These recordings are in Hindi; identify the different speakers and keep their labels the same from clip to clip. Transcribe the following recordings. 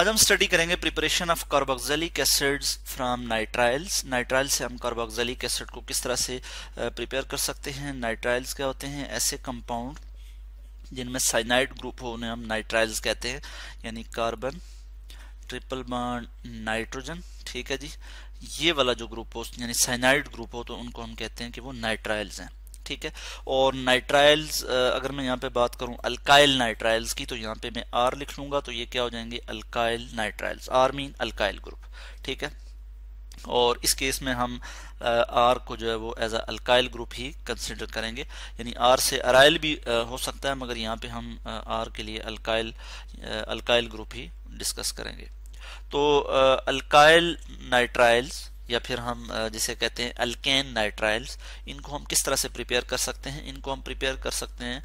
Speaker 1: आज हम स्टडी करेंगे preparation of carboxylic acids from nitriles nitrile से हम कार्बोक्सिलिक एसिड को किस तरह से प्रिपेयर कर सकते हैं नाइट्राइल्स क्या होते हैं ऐसे कंपाउंड जिनमें साइनाइड ग्रुप हो उन्हें हम नाइट्राइल्स कहते हैं यानी कार्बन ट्रिपल बॉन्ड नाइट्रोजन ठीक है जी ये वाला जो ग्रुप हो यानी साइनाइड ग्रुप हो तो उनको हम कहते हैं कि वो नाइट्राइल्स हैं ठीक है और नाइट्राइल्स अगर मैं यहाँ पे बात करूँ अल्काइल नाइट्राइल्स की तो यहाँ पे मैं आर लिख लूँगा तो ये क्या हो जाएंगे alkyl nitriles R mean alkyl group ठीक है और इस केस में हम आर को जो है वो एज अल्काइल ग्रुप ही कंसिडर करेंगे यानी आर से अराइल भी हो सकता है मगर यहाँ पे हम आर के लिए अल्काइल अल्काइल ग्रुप ही डिस्कस करेंगे तो अल्काइल नाइट्राइल्स या फिर हम जिसे कहते हैं अल्केन नाइट्राइल्स इनको हम किस तरह से प्रिपेयर कर सकते हैं इनको हम प्रिपेयर कर सकते हैं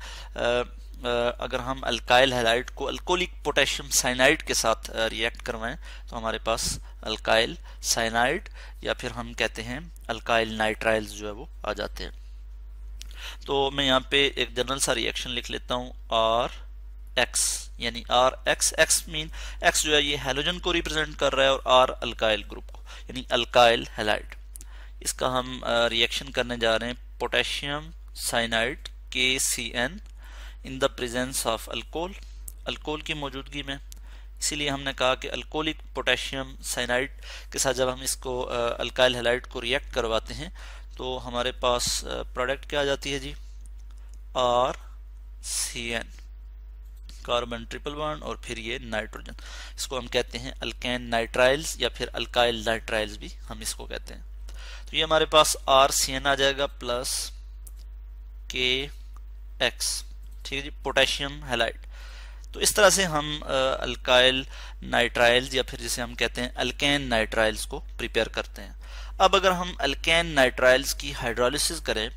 Speaker 1: अगर हम अल्काइल हेलाइट को अल्कोलिक पोटेशियम साइनाइड के साथ रिएक्ट करवाएं तो हमारे पास अल्काइल साइनाइड या फिर हम कहते हैं अल्काइल नाइट्राइल्स जो है वो आ जाते हैं तो मैं यहाँ पे एक जनरल सा रिएक्शन लिख लेता हूँ आर एक्स यानी R X X mean X जो है ये हेलोजन को रिप्रेजेंट कर रहा है और आर अल्काइल ग्रुप को यानी अल्काइल हेलाइड इसका हम रिएक्शन करने जा रहे हैं पोटेशियम साइनाइड के C N in the presence of alcohol alcohol की मौजूदगी में इसीलिए हमने कहा कि अल्कोहलिक पोटेशियम साइनाइड के साथ जब हम इसको अल्काइल हेलाइड को रिएक्ट करवाते हैं तो हमारे पास प्रोडक्ट क्या आ जाती है जी R C N carbon triple one और फिर ये नाइट्रोजन इसको हम कहते हैं अल्कैन नाइट्राइल्स या फिर अल्काइल नाइट्राइल्स भी हम इसको कहते हैं तो ये हमारे पास आर सी एन आ जाएगा प्लस के एक्स ठीक है जी पोटेशियम हेलाइट तो इस तरह से हम अल्काइल नाइट्राइल्स या फिर जिसे हम कहते हैं अल्कैन नाइट्राइल्स को प्रिपेयर करते हैं अब अगर हम अल्कैन नाइट्राइल्स की हाइड्रोलिसिस करें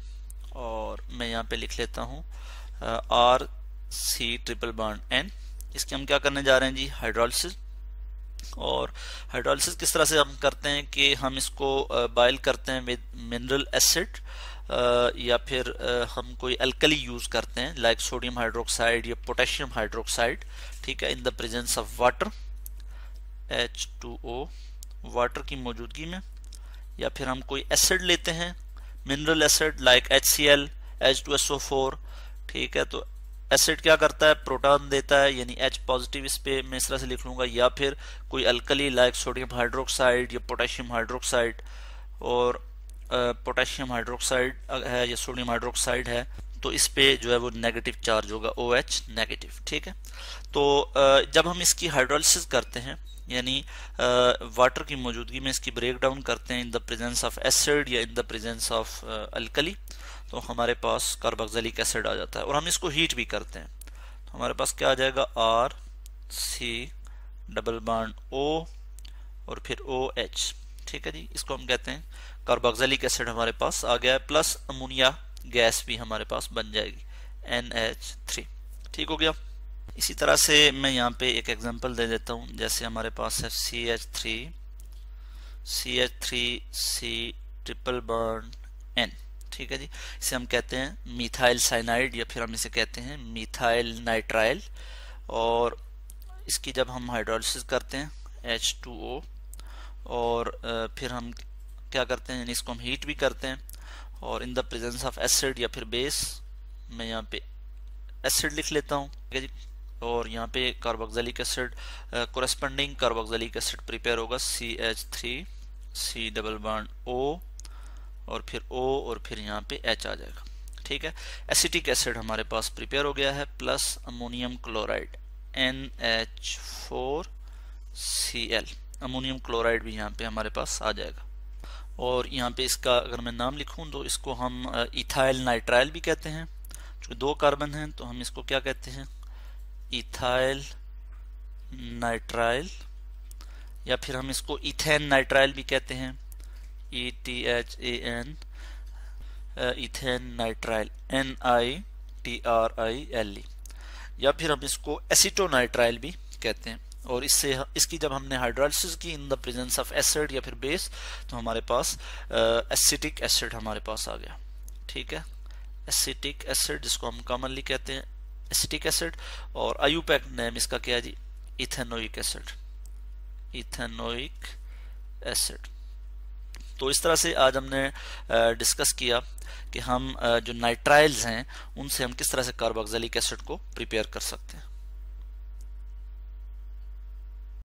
Speaker 1: और मैं यहाँ पे लिख लेता हूँ R C triple bond N इसके हम क्या करने जा रहे हैं जी हाइड्रोलिसिस और हाइड्रोलिसिस किस तरह से हम करते हैं कि हम इसको बॉयल करते हैं विद मिनरल एसिड या फिर हम कोई अल्कली यूज़ करते हैं लाइक सोडियम हाइड्रोक्साइड या पोटेशियम हाइड्रोक्साइड ठीक है in the presence of water H two O water की मौजूदगी में या फिर हम कोई एसिड लेते हैं mineral acid like H C L H two S O four ठीक है तो एसिड क्या करता है प्रोटॉन देता है यानी एच पॉजिटिव इस पे मैं इस तरह से लिख लूंगा या फिर कोई अल्कली लाइक सोडियम हाइड्रोक्साइड या पोटेशियम हाइड्रोक्साइड और पोटेशियम हाइड्रोक्साइड है या सोडियम हाइड्रोक्साइड है तो इस पे जो है वो नेगेटिव चार्ज होगा ओ एच नेगेटिव ठीक है तो जब हम इसकी हाइड्रोलिसिस करते हैं यानी वाटर की मौजूदगी में इसकी ब्रेक डाउन करते हैं in the presence of acid या in the presence of alkali तो हमारे पास कार्बोक्सिलिक एसिड आ जाता है और हम इसको हीट भी करते हैं तो हमारे पास क्या आ जाएगा R C double bond O और फिर ओ एच ठीक है जी इसको हम कहते हैं कार्बोक्सिलिक एसिड हमारे पास आ गया है प्लस अमोनिया गैस भी हमारे पास बन जाएगी एन एच थ्री ठीक हो गया इसी तरह से मैं यहाँ पे एक एग्जांपल दे देता हूँ जैसे हमारे पास है C H three C H three C triple बर्न एन ठीक है जी इसे हम कहते हैं मिथाइल साइनाइड या फिर हम इसे कहते हैं मिथाइल नाइट्राइल और इसकी जब हम हाइड्रोलिस करते हैं एच टू ओ और फिर हम क्या करते हैं इसको हम हीट भी करते हैं और in the presence of acid या फिर बेस मैं यहाँ पे एसिड लिख लेता हूँ ठीक है जी और यहाँ पे carboxylic acid corresponding carboxylic acid prepare होगा C H three C double one O और फिर ओ और फिर यहाँ पे एच आ जाएगा ठीक है एसिटिक एसिड हमारे पास प्रिपेयर हो गया है plus ammonium chloride N H four C L ammonium chloride भी यहाँ पे हमारे पास आ जाएगा और यहाँ पे इसका अगर मैं नाम लिखूँ तो इसको हम इथाइल नाइट्राइल भी कहते हैं जो दो कार्बन हैं तो हम इसको क्या कहते हैं इथाइल नाइट्राइल या फिर हम इसको इथेन नाइट्राइल भी कहते हैं E-T-H-A-N uh, ethane nitrile N I T R I L E या फिर हम इसको एसिटोनाइट्राइल भी कहते हैं और इससे इसकी जब हमने हाइड्रोलिसिस की in the presence of acid या फिर बेस तो हमारे पास एसिटिक uh, एसिड हमारे पास आ गया ठीक है एसिटिक एसिड जिसको हम कॉमनली कहते हैं एसिटिक एसिड और आयुपैक नेम इसका क्या है जी इथेनोइक एसिड इथेनोइक एसिड तो इस तरह से आज हमने डिस्कस किया कि हम जो नाइट्राइल्स हैं उनसे हम किस तरह से कार्बोक्सिलिक एसिड को प्रिपेयर कर सकते हैं